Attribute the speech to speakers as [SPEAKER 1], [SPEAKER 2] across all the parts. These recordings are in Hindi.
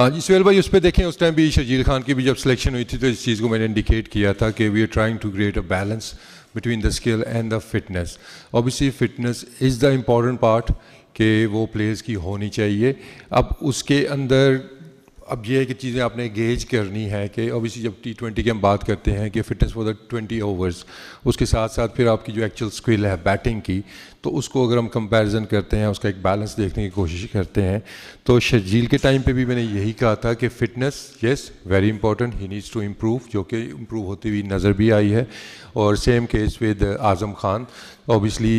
[SPEAKER 1] हाँ जी सुहेल भाई उस पर देखें उस टाइम भी शजील खान की भी जब सिलेक्शन हुई थी तो इस चीज़ को मैंने इंडिकेट किया था कि we are trying to create a balance between the skill and the fitness obviously fitness is the important part कि वो प्लेयर्स की होनी चाहिए अब उसके अंदर अब ये कि चीज़ें आपने गेज करनी है कि ओबियसली जब टी ट्वेंटी की हम बात करते हैं कि fitness for the twenty overs उसके साथ साथ फिर आपकी जो एक्चुअल स्किल है बैटिंग की तो उसको अगर हम कंपैरिजन करते हैं उसका एक बैलेंस देखने की कोशिश करते हैं तो शर्जील के टाइम पे भी मैंने यही कहा था कि fitness yes very important he needs to improve जो कि इम्प्रूव होती हुई नज़र भी आई है और same case with Azam Khan obviously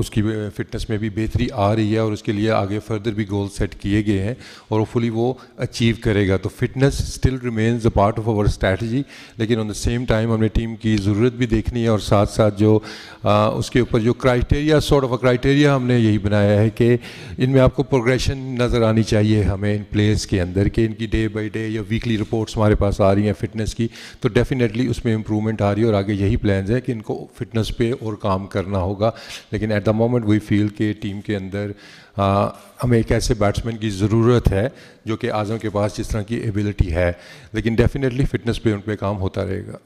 [SPEAKER 1] उसकी फिटनेस uh, में भी बेहतरी आ रही है और उसके लिए आगे फर्दर भी गोल सेट किए गए हैं और फुली वो अचीव करेगा तो fitness still remains a part of our strategy लेकिन ऑन द सेम टाइम हमने टीम की ज़रूरत भी देखनी है और साथ साथ जो आ, uh, उसके ऊपर जो criteria sort of a criteria हमने यही बनाया है कि इनमें आपको प्रोग्रेशन नज़र आनी चाहिए हमें इन प्लेयर्स के अंदर कि इनकी डे बाई डे या वीकली रिपोर्ट्स हमारे पास आ रही हैं फिटनेस की तो डेफिनेटली उसमें इम्प्रूवमेंट आ रही है और आगे के यही प्लान है कि इनको फिटनेस पे और काम करना होगा लेकिन at the moment we feel के टीम के अंदर आ, हमें एक ऐसे बैट्समैन की ज़रूरत है जो कि आज़म के पास जिस तरह की एबिलिटी है लेकिन डेफिनेटली फिटनेस पे उन पर काम होता रहेगा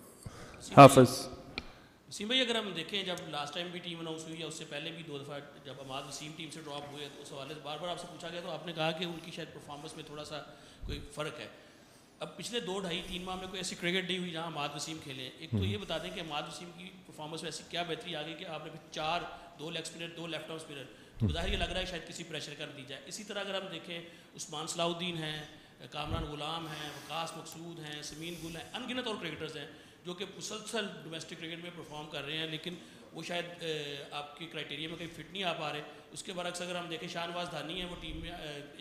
[SPEAKER 2] हाफज वसीम भाई अगर हम देखें जब लास्ट टाइम भी टीम अनाउंस हुई या उससे पहले भी दो दफ़ा जब अमाद वसीम टीम से ड्रॉप हुए तो उस हवाले से बार बार आपसे पूछा गया तो आपने कहा कि उनकी शायद परफॉर्मेंस में थोड़ा सा कोई फ़र्क है अब पिछले दो ढाई तीन माह में कोई ऐसी क्रिकेट नहीं हुई जहाँ माद वसीम खेले एक तो हम्म। ये बता दें कि माद वसीम की परफॉर्मेंस में ऐसी क्या बेहतरी आ गई कि आपने चार दो लेग स्पिनर दो लेफ्ट आर्म स्पिनर तो बाहर हम्म। ये लग रहा है शायद किसी प्रेशर कर दी जाए इसी तरह अगर हम देखें उस्मान सलाउद्दीन हैं कामरान गुलाम हैं वकास मकसूद हैं समीन गुल हैं अनगिनत और क्रिकेटर्स हैं जो कि मुसलसल डोमेस्टिक क्रिकेट में परफॉर्म कर रहे हैं लेकिन वो शायद आपके क्राइटेरिया में कहीं फिट नहीं आ पा रहे उसके बरक्स अगर हम देखें शाहनवाज धानी है वो टीम में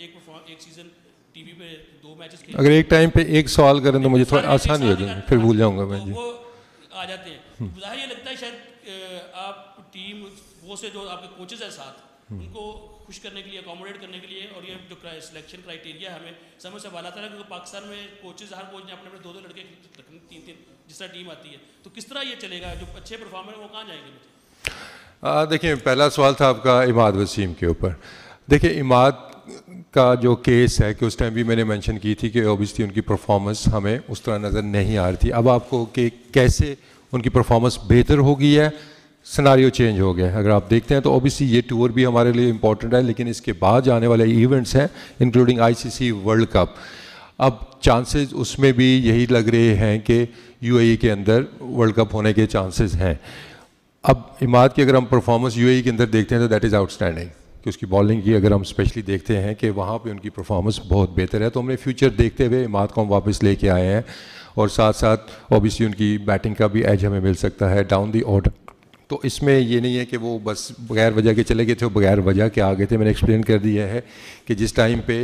[SPEAKER 2] एक एक सीज़न टीवी पे दो मैचेस अगर एक टाइम पे एक सवाल करें तो मुझे थोड़ा आसान हो जाएगी
[SPEAKER 1] फिर भूल जाऊंगा मैं तो जी वो आ जाते हैं बुधा हम्म। ये लगता है
[SPEAKER 2] शायद आप टीम वो से जो आपके कोचेज हैं साथ हम्म। उनको खुश करने के लिए अकोमोडेट करने के लिए और ये जो सिलेक्शन क्राइटेरिया हमें समय से वाला था क्योंकि पाकिस्तान में कोचेज हर कोच ने अपने अपने दो दो लड़के तीन तीन जिस तरह टीम आती है तो किस तरह ये चलेगा जो अच्छे परफॉर्मर वो कहाँ
[SPEAKER 1] जाएंगे देखिए पहला सवाल था आपका इमाद वसीम के ऊपर देखिए इमाद का जो केस है कि उस टाइम भी मैंने मेंशन की थी कि ओबियसली उनकी परफॉर्मेंस हमें उस तरह नज़र नहीं आ रही थी अब आपको कि कैसे उनकी परफॉर्मेंस बेहतर हो गई है सिनारियो चेंज हो गया है अगर आप देखते हैं तो ओबियसली ये टूर भी हमारे लिए इंपॉर्टेंट है लेकिन इसके बाद आने वाले इवेंट्स हैं इंक्लूडिंग आई वर्ल्ड कप अब चांसेस उसमें भी यही लग रहे हैं कि यूएई e के अंदर वर्ल्ड कप होने के चांसेस हैं अब इमाद की अगर हम परफॉर्मेंस यूएई e के अंदर देखते हैं तो दैट इज़ आउटस्टैंडिंग कि उसकी बॉलिंग की अगर हम स्पेशली देखते हैं कि वहाँ पे उनकी परफॉर्मेंस बहुत बेहतर है तो हमने फ्यूचर देखते हुए इमाद को हम वापस लेके आए हैं और साथ साथ ओबियसली उनकी बैटिंग का भी एज हमें मिल सकता है डाउन दी ऑर्डर तो इसमें ये नहीं है कि वो बस बगैर वजह के चले गए थे और बगैर वजह के आ गए थे मैंने एक्सप्लेन कर दिया है कि जिस टाइम पे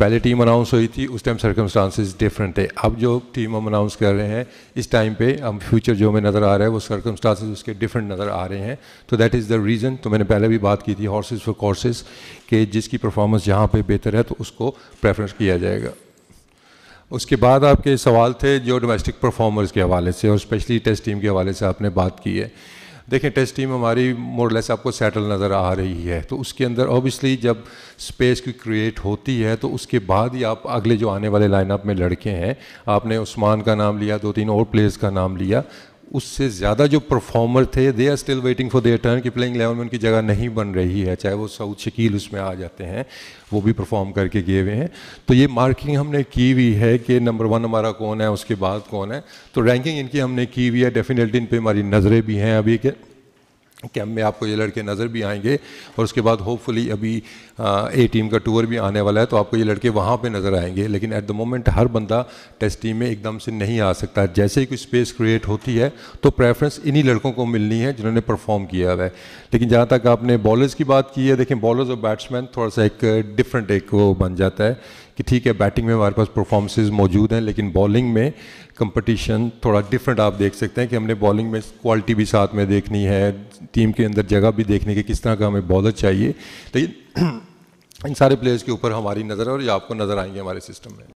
[SPEAKER 1] पहले टीम अनाउंस हुई थी उस टाइम सर्कमस्टांसिस डिफरेंट है अब जो टीम हम अनाउंस कर रहे हैं इस टाइम पे हम फ्यूचर जो हमें नज़र आ रहा है वो सर्कमस्टांसिस उसके डिफरेंट नज़र आ रहे हैं तो दैट इज़ द रीज़न तो मैंने पहले भी बात की थी हॉर्सेज फॉर कोर्सेज के जिसकी परफॉर्मेंस जहाँ पर बेहतर है तो उसको प्रेफरेंस किया जाएगा उसके बाद आपके सवाल थे जो डोमेस्टिक परफॉर्मर्स के हवाले से और स्पेशली टेस्ट टीम के हवाले से आपने बात की है देखें टेस्ट टीम हमारी मोडलेस आपको सेटल नज़र आ रही है तो उसके अंदर ऑब्वियसली जब स्पेस की क्रिएट होती है तो उसके बाद ही आप अगले जो आने वाले लाइनअप में लड़के हैं आपने उस्मान का नाम लिया दो तीन और प्लेयर्स का नाम लिया उससे ज़्यादा जो परफॉर्मर थे they are still waiting for their turn कि प्लेइंग इलेवन में उनकी जगह नहीं बन रही है चाहे वो साउथ शकील उसमें आ जाते हैं वो भी परफॉर्म करके गए हुए हैं तो ये मार्किंग हमने की हुई है कि नंबर वन हमारा कौन है उसके बाद कौन है तो रैंकिंग इनकी हमने की हुई है डेफिनेटली इन पर हमारी नज़रें भी हैं अभी के कैंप में आपको ये लड़के नज़र भी आएंगे और उसके बाद होपफुली अभी ए टीम का टूर भी आने वाला है तो आपको ये लड़के वहाँ पे नज़र आएंगे लेकिन एट द मोमेंट हर बंदा टेस्ट टीम में एकदम से नहीं आ सकता जैसे ही कोई स्पेस क्रिएट होती है तो प्रेफरेंस इन्हीं लड़कों को मिलनी है जिन्होंने परफॉर्म किया हुआ है लेकिन जहाँ तक आपने बॉलर्स की बात की है देखें बॉलर्स और बैट्समैन थोड़ा सा एक डिफरेंट एक वो बन जाता है कि ठीक है बैटिंग में हमारे पास परफॉर्मेंसेज मौजूद हैं लेकिन बॉलिंग में कंपटीशन थोड़ा डिफरेंट आप देख सकते हैं कि हमने बॉलिंग में क्वालिटी भी साथ में देखनी है टीम के अंदर जगह भी देखने की किस तरह का हमें बॉलर चाहिए तो इन सारे प्लेयर्स के ऊपर हमारी नज़र है और ये आपको नज़र आएंगे हमारे सिस्टम में